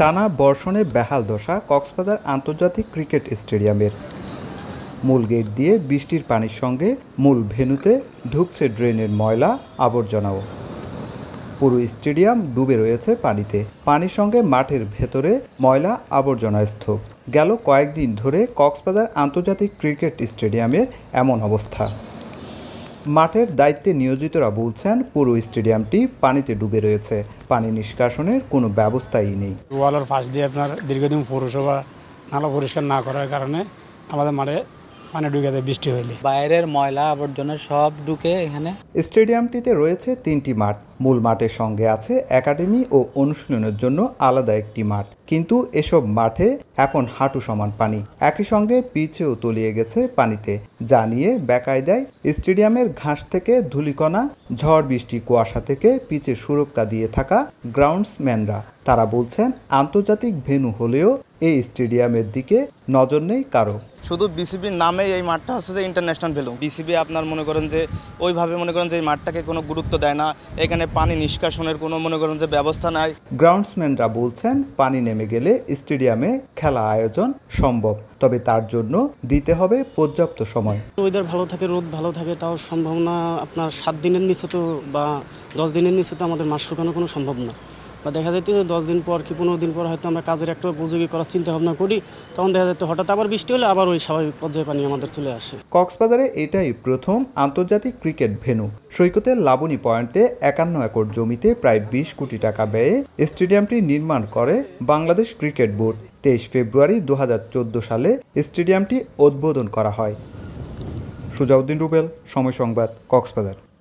টানা বর্ষণে বেহাল দশা কক্সবাজার আন্তর্জাতিক ক্রিকেট স্টেডিয়ামের মূল গেট দিয়ে বৃষ্টির পানির সঙ্গে মূল ভেনুতে ঢুকছে ড্রেনের ময়লা আবর্জনাও পুরো স্টেডিয়াম ডুবে রয়েছে পানিতে পানির সঙ্গে মাঠের ভেতরে ময়লা আবর্জনা স্থূপ গেল কয়েকদিন ধরে কক্সবাজার আন্তর্জাতিক ক্রিকেট স্টেডিয়ামের এমন অবস্থা মাঠের দায়িত্বে নিয়োজিতরা বলছেন পুরো স্টেডিয়ামটি পানিতে ডুবে রয়েছে পানি নিষ্কাশনের কোনো ব্যবস্থাই নেই ওয়ালের পাশ দিয়ে আপনার দীর্ঘদিন পৌরসভা নালা পরিষ্কার না করার কারণে আমাদের মাঠে পানি ঢুকে যায় বৃষ্টি হইলে বাইরের ময়লা আবর্জনা সব ঢুকে এখানে স্টেডিয়ামটিতে রয়েছে তিনটি মাঠ মূল মাঠের সঙ্গে আছে একাডেমি ও অনুশীলনের জন্য আলাদা একটি মাঠ কিন্তু এসব মাঠে এখন হাঁটু সমান পানি একই সঙ্গে পিচেও তলিয়ে গেছে পানিতে যা নিয়ে বেকায়দায় স্টেডিয়ামের ঘাস থেকে ধুলিকণা ঝড় বৃষ্টি কুয়াশা থেকে পিচে সুরক্ষা দিয়ে থাকা গ্রাউন্ডসম্যানরা তারা বলছেন আন্তর্জাতিক ভেনু হলেও এই স্টেডিয়ামের দিকে নজর নেই কারো শুধু বিসিবির নামে এই মাঠটা হচ্ছে যে ইন্টারন্যাশনাল ভ্যালু বিসিবি আপনার মনে করেন যে ওইভাবে মনে করেন যে এই মাঠটাকে কোনো গুরুত্ব দেয় না এখানে এখানে পানি নিষ্কাশনের কোনো মনে করেন যে ব্যবস্থা নাই গ্রাউন্ডসম্যানরা বলছেন পানি নেমে গেলে স্টেডিয়ামে খেলা আয়োজন সম্ভব তবে তার জন্য দিতে হবে পর্যাপ্ত সময় ওয়েদার ভালো থাকে রোদ ভালো থাকে তাও সম্ভাবনা আপনার সাত দিনের নিচে তো বা দশ দিনের নিচে তো আমাদের মাছ শুকানো কোনো সম্ভব না বা দেখা যেত দশ দিন পর কি পনেরো দিন পর হয়তো আমরা কাজের একটা উপযোগী করার চিন্তা ভাবনা করি তখন দেখা যাচ্ছে হঠাৎ আবার বৃষ্টি হলে আবার ওই স্বাভাবিক পর্যায়ে পানি আমাদের চলে আসে কক্সবাজারে এটাই প্রথম আন্তর্জাতিক ক্রিকেট ভেনু সৈকতের লাবণী পয়েন্টে একান্ন একর জমিতে প্রায় বিশ কোটি টাকা ব্যয়ে স্টেডিয়ামটি নির্মাণ করে বাংলাদেশ ক্রিকেট বোর্ড তেইশ ফেব্রুয়ারি দু সালে স্টেডিয়ামটি উদ্বোধন করা হয় সুজাউদ্দিন রুবেল সময় সংবাদ কক্সবাজার